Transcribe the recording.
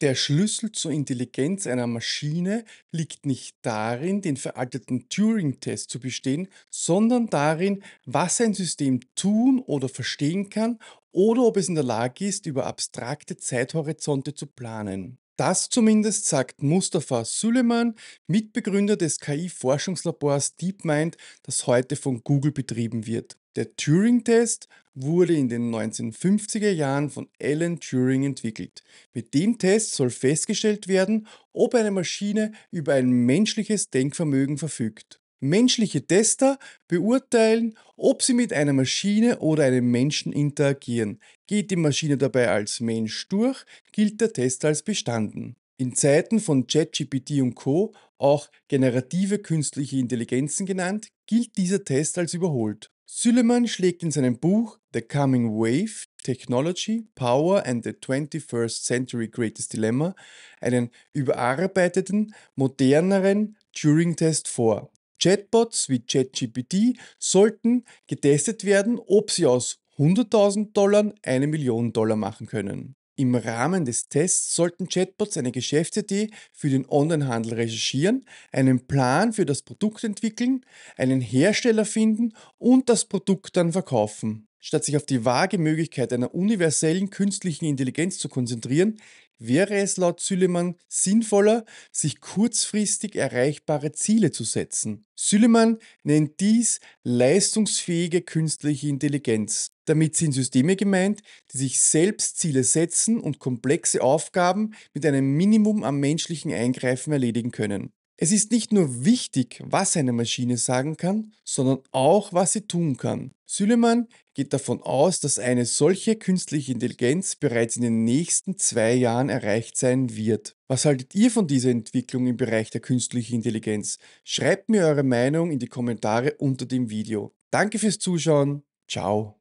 Der Schlüssel zur Intelligenz einer Maschine liegt nicht darin, den veralteten Turing-Test zu bestehen, sondern darin, was ein System tun oder verstehen kann oder ob es in der Lage ist, über abstrakte Zeithorizonte zu planen. Das zumindest sagt Mustafa Süleyman, Mitbegründer des KI-Forschungslabors DeepMind, das heute von Google betrieben wird. Der Turing-Test wurde in den 1950er Jahren von Alan Turing entwickelt. Mit dem Test soll festgestellt werden, ob eine Maschine über ein menschliches Denkvermögen verfügt. Menschliche Tester beurteilen, ob sie mit einer Maschine oder einem Menschen interagieren. Geht die Maschine dabei als Mensch durch, gilt der Test als bestanden. In Zeiten von ChatGPT und Co., auch generative künstliche Intelligenzen genannt, gilt dieser Test als überholt. Süleman schlägt in seinem Buch The Coming Wave Technology, Power and the 21st Century Greatest Dilemma einen überarbeiteten, moderneren Turing-Test vor, Chatbots wie ChatGPT sollten getestet werden, ob sie aus 100.000 Dollar eine Million Dollar machen können. Im Rahmen des Tests sollten Chatbots eine Geschäftsidee für den Onlinehandel recherchieren, einen Plan für das Produkt entwickeln, einen Hersteller finden und das Produkt dann verkaufen. Statt sich auf die vage Möglichkeit einer universellen künstlichen Intelligenz zu konzentrieren, wäre es laut Süleman sinnvoller, sich kurzfristig erreichbare Ziele zu setzen. Süleman nennt dies leistungsfähige künstliche Intelligenz. Damit sind Systeme gemeint, die sich selbst Ziele setzen und komplexe Aufgaben mit einem Minimum am menschlichen Eingreifen erledigen können. Es ist nicht nur wichtig, was eine Maschine sagen kann, sondern auch, was sie tun kann. Süleman geht davon aus, dass eine solche künstliche Intelligenz bereits in den nächsten zwei Jahren erreicht sein wird. Was haltet ihr von dieser Entwicklung im Bereich der künstlichen Intelligenz? Schreibt mir eure Meinung in die Kommentare unter dem Video. Danke fürs Zuschauen. Ciao.